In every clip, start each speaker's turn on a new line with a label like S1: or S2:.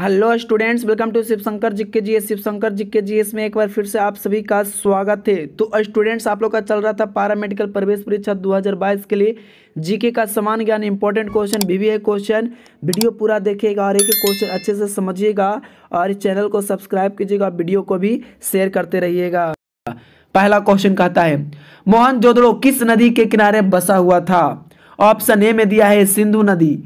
S1: hello students welcome to Shivshankar G K G S Shivshankar G K G S में एक बार फिर से आप सभी का स्वागत है तो स्टूडेंट्स आप लोग का चल रहा था पारा मेडिकल प्रवेश परीक्षा 2022 के लिए जीके का समान ज्ञान इंपॉर्टेंट क्वेश्चन भी, क्वेश्चन वीडियो पूरा देखिएगा और एक क्वेश्चन अच्छे से समझिएगा और इस चैनल को सब्सक्राइब कीजिएगा वीडियो को भी शेयर करते रहिएगा पहला क्वेश्चन कहता है मोहन जोधड़ो किस नदी के किनारे बसा हुआ था ऑप्शन ए में दिया है सिंधु नदी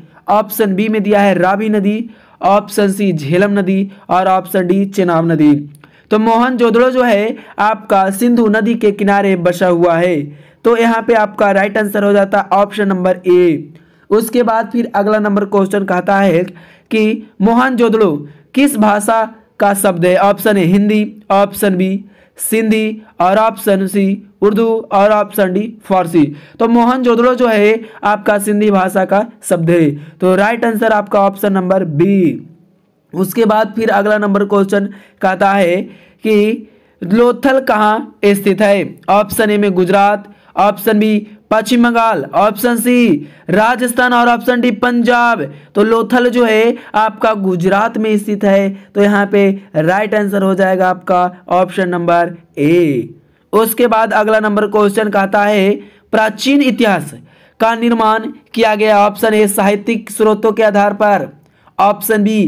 S1: ऑप्शन बी में दिया है रावी नदी ऑप्शन सी झेलम नदी और ऑप्शन डी चेनाब नदी तो मोहन जोदड़ो जो है आपका सिंधु नदी के किनारे बसा हुआ है तो यहाँ पे आपका राइट आंसर हो जाता है ऑप्शन नंबर ए उसके बाद फिर अगला नंबर क्वेश्चन कहता है कि मोहनजोदड़ो किस भाषा का शब्द है option A Hindi option B Sindhi और ऑप्शन सी उर्दू और ऑप्शन डी फारसी तो मोहन जोधड़ो जो है आपका सिंधी भाषा का शब्द है तो राइट आंसर आपका ऑप्शन नंबर बी उसके बाद फिर अगला नंबर क्वेश्चन कहता है कि लोथल कहाँ स्थित है ऑप्शन ए में Gujarat option B Paschim Bengal option C Rajasthan और ऑप्शन डी पंजाब तो लोथल जो है आपका गुजरात में स्थित है तो यहाँ पे राइट आंसर हो जाएगा आपका ऑप्शन नंबर ए उसके बाद अगला नंबर क्वेश्चन कहता है प्राचीन इतिहास का निर्माण किया गया ऑप्शन ए साहित्यिक स्रोतों के आधार पर ऑप्शन बी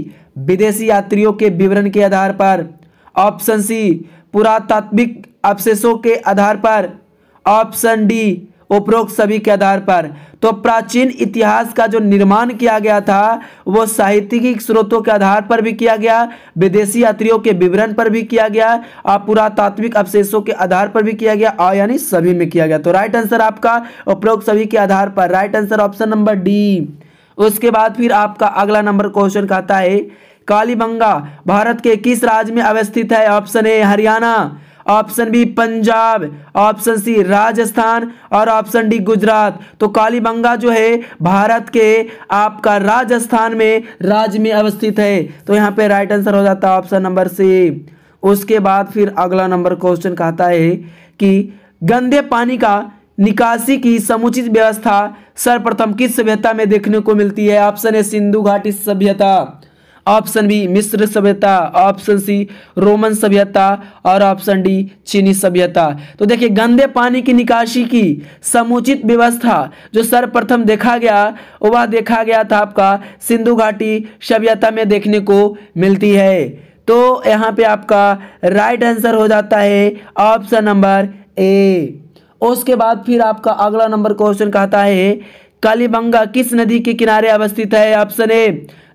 S1: विदेशी यात्रियों के विवरण के आधार पर ऑप्शन सी पुरातात्विक अवशेषों के आधार पर ऑप्शन डी उपरोक्त सभी के आधार पर तो प्राचीन इतिहास का जो निर्माण किया गया था वो साहित्यिक स्रोतों के आधार पर भी किया गया विदेशी यात्रियों के विवरण पर भी किया गया और पुरातात्विक अवशेषों के आधार पर भी किया गया और यानी सभी में किया गया तो राइट आंसर आपका उपरोक्त सभी के आधार पर right answer option number D उसके बाद फिर आपका अगला नंबर क्वेश्चन कहता है कालीबंगा भारत के किस राज्य में अवस्थित है option A Haryana option B Punjab option C Rajasthan और ऑप्शन डी गुजरात तो कालीबंगा जो है भारत के आपका राजस्थान में राज्य में अवस्थित है तो यहाँ पे राइट आंसर हो जाता है ऑप्शन नंबर सी उसके बाद फिर अगला नंबर क्वेश्चन कहता है कि गंदे पानी का निकासी की समुचित व्यवस्था सर्वप्रथम किस सभ्यता में देखने को मिलती है ऑप्शन ए सिंधु घाटी सभ्यता ऑप्शन बी मिस्र सभ्यता ऑप्शन सी रोमन सभ्यता और ऑप्शन डी चीनी सभ्यता तो देखिए गंदे पानी की निकासी की समुचित व्यवस्था जो सर्वप्रथम देखा गया वह देखा गया था आपका सिंधु घाटी सभ्यता में देखने को मिलती है तो यहाँ पे आपका राइट आंसर हो जाता है ऑप्शन नंबर ए उसके बाद फिर आपका अगला नंबर क्वेश्चन कहता है कालीबंगा किस नदी के किनारे अवस्थित है option A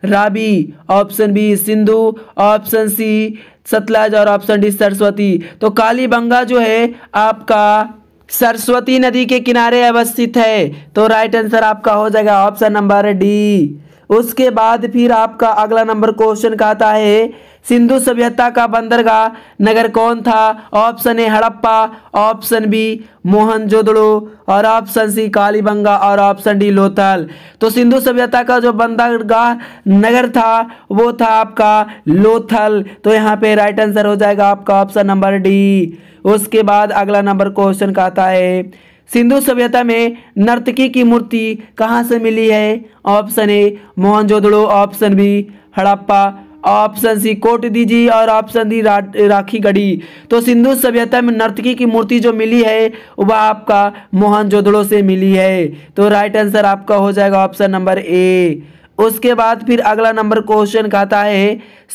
S1: Ravi option B Sindhu option C Sutlej और ऑप्शन डी सरस्वती तो कालीबंगा जो है आपका सरस्वती नदी के किनारे अवस्थित है तो राइट आंसर आपका हो जाएगा ऑप्शन नंबर डी उसके बाद फिर आपका अगला नंबर क्वेश्चन कहता है सिंधु सभ्यता का बंदरगाह नगर कौन था option A Harappa option B Mohenjodaro और ऑप्शन सी कालीबंगा और ऑप्शन डी लोथल तो सिंधु सभ्यता का जो बंदरगाह नगर था वो था आपका लोथल तो यहाँ पे राइट आंसर हो जाएगा आपका ऑप्शन नंबर डी उसके बाद अगला नंबर क्वेश्चन कहता है सिंधु सभ्यता में नर्तकी की मूर्ति कहाँ से मिली है option A Mohenjodaro option B Harappa option C Kot Diji और ऑप्शन डी रा, राखी गढ़ी तो सिंधु सभ्यता में नर्तकी की मूर्ति जो मिली है वह आपका मोहनजोदड़ो से मिली है तो राइट आंसर आपका हो जाएगा ऑप्शन नंबर ए उसके बाद फिर अगला नंबर क्वेश्चन कहता है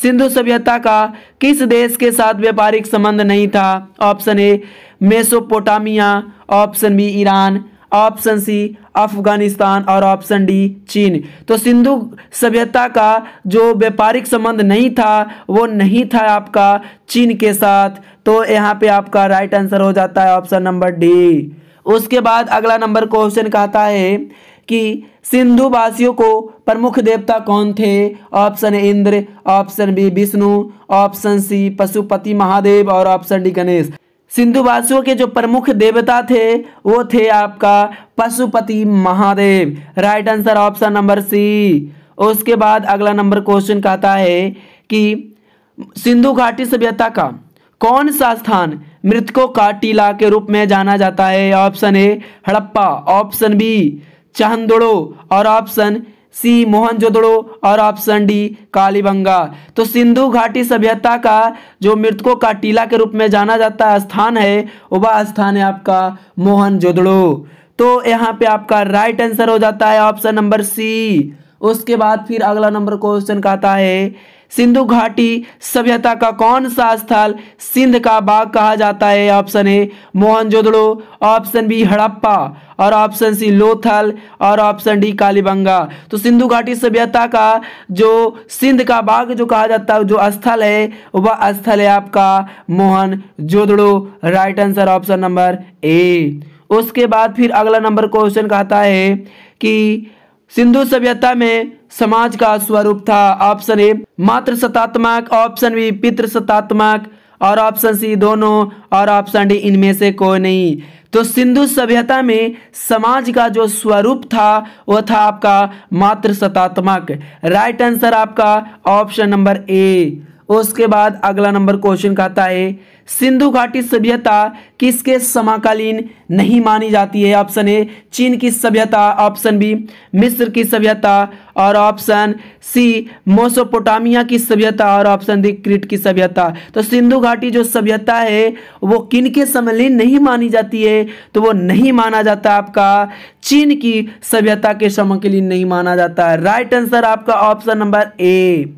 S1: सिंधु सभ्यता का किस देश के साथ व्यापारिक संबंध नहीं था option A Mesopotamia option B Iran option C Afghanistan और ऑप्शन डी चीन तो सिंधु सभ्यता का जो व्यापारिक संबंध नहीं था वो नहीं था आपका चीन के साथ तो यहाँ पे आपका राइट आंसर हो जाता है ऑप्शन नंबर डी उसके बाद अगला नंबर क्वेश्चन कहता है कि सिंधु वासियों को प्रमुख देवता कौन थे option A Indra option B Vishnu option C Pashupati Mahadev और ऑप्शन डी गणेश सिंधु वासियों के जो प्रमुख देवता थे वो थे आपका Pashupati Mahadev right answer option number C उसके बाद अगला नंबर क्वेश्चन कहता है कि सिंधु घाटी सभ्यता का कौन सा स्थान मृतकों का टीला के रूप में जाना जाता है option A Harappa option B Chanhudaro और ऑप्शन सी मोहनजोदड़ो और ऑप्शन डी कालीबंगा तो सिंधु घाटी सभ्यता का जो मृतकों का टीला के रूप में जाना जाता स्थान है वह स्थान है आपका मोहनजोदड़ो तो यहाँ पे आपका राइट आंसर हो जाता है ऑप्शन नंबर सी उसके बाद फिर अगला नंबर क्वेश्चन कहता है सिंधु घाटी सभ्यता का कौन सा स्थल सिंध का बाग कहा जाता है option A Mohenjodaro option B Harappa और ऑप्शन सी लोथल और ऑप्शन डी कालीबंगा तो सिंधु घाटी सभ्यता का जो सिंध का बाग जो कहा जाता है जो स्थल है वह स्थल है आपका Mohenjodaro right answer option number A उसके बाद फिर अगला नंबर क्वेश्चन कहता है कि सिंधु सभ्यता में समाज का स्वरूप था ऑप्शन ए मात्र सतात्मक ऑप्शन बी पितृ सतात्मक और ऑप्शन सी दोनों और ऑप्शन डी इनमें से कोई नहीं तो सिंधु सभ्यता में समाज का जो स्वरूप था वो था आपका मात्र सतात्मक राइट आंसर आपका ऑप्शन नंबर ए उसके बाद अगला नंबर क्वेश्चन कहता है सिंधु घाटी सभ्यता किसके समाकालीन नहीं मानी जाती है ऑप्शन ए चीन की सभ्यता ऑप्शन बी मिस्र की सभ्यता और ऑप्शन सी मोसोपोटामिया की सभ्यता और ऑप्शन डी क्रीट की सभ्यता तो सिंधु घाटी जो सभ्यता है वो किन के समलिन नहीं मानी जाती है तो वो नहीं माना जाता आपका चीन की सभ्यता के समकालीन नहीं माना जाता है राइट आंसर आपका ऑप्शन नंबर ए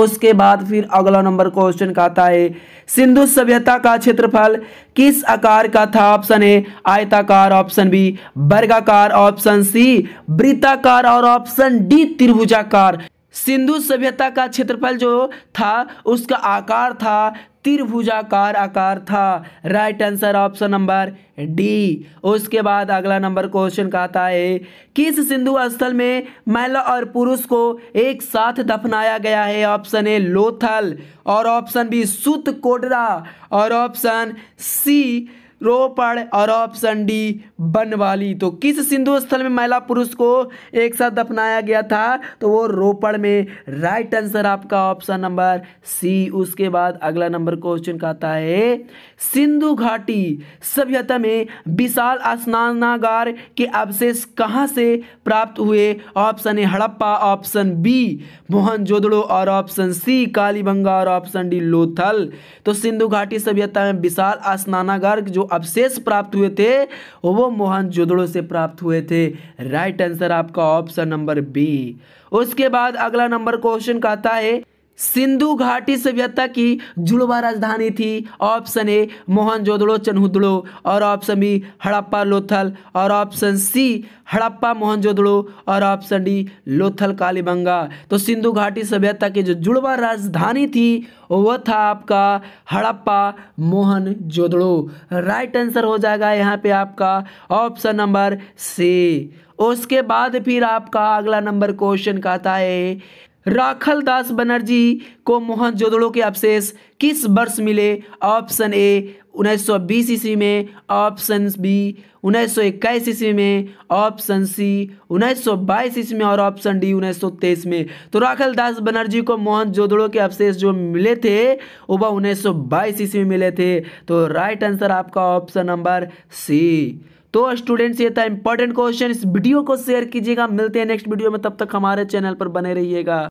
S1: उसके बाद फिर अगला नंबर क्वेश्चन का आता है सिंधु सभ्यता का क्षेत्रफल किस आकार का था ऑप्शन ए आयताकार ऑप्शन बी वर्गाकार ऑप्शन सी वृत्ताकार और ऑप्शन डी त्रिभुजाकार सिंधु सभ्यता का क्षेत्रफल जो था उसका आकार था त्रिभुजाकार आकार था right answer option number D उसके बाद अगला नंबर क्वेश्चन कहता है किस सिंधु स्थल में महिला और पुरुष को एक साथ दफनाया गया है ऑप्शन ए लोथल और ऑप्शन बी सुत कोडरा और ऑप्शन सी रोपड़ और ऑप्शन डी बनवाली तो किस सिंधु स्थल में महिला पुरुष को एक साथ दफनाया गया था तो वो रोपड़ में राइट आंसर आपका ऑप्शन नंबर सी उसके बाद अगला नंबर क्वेश्चन का आता है सिंधु घाटी सभ्यता में विशाल स्नानागार के अवशेष कहाँ से प्राप्त हुए option A Harappa option B Mohenjodaro और ऑप्शन सी कालीबंगा और ऑप्शन डी लोथल तो सिंधु घाटी सभ्यता में विशाल स्नानागार जो अवशेष प्राप्त हुए थे वो जोदड़ो से प्राप्त हुए थे राइट आंसर आपका ऑप्शन नंबर बी उसके बाद अगला नंबर क्वेश्चन कहता है सिंधु घाटी सभ्यता की जुड़वा राजधानी थी ऑप्शन ए मोहनजोदड़ो चनहुदड़ो और ऑप्शन बी हड़प्पा लोथल और ऑप्शन सी हड़प्पा मोहनजोदड़ो और ऑप्शन डी लोथल कालीबंगा तो सिंधु घाटी सभ्यता की जो जुड़वा राजधानी थी वह था आपका हड़प्पा मोहनजोदड़ो राइट आंसर हो जाएगा यहाँ पे आपका ऑप्शन नंबर सी उसके बाद फिर आपका अगला नंबर क्वेश्चन कहता है राखल दास बनर्जी को मोहनजोदड़ो के अवशेष किस वर्ष मिले ऑप्शन ए 1920 ईस्वी में ऑप्शन बी 1921 ईस्वी में ऑप्शन सी 1922 ईस्वी में और ऑप्शन डी 1923 में तो राखल दास बनर्जी को मोहनजोदड़ो के अवशेष जो मिले थे वो वह 1922 ईस्वी में मिले थे तो राइट आंसर आपका ऑप्शन नंबर सी तो स्टूडेंट्स ये था इंपॉर्टेंट क्वेश्चन इस वीडियो को शेयर कीजिएगा मिलते हैं नेक्स्ट वीडियो में तब तक हमारे चैनल पर बने रहिएगा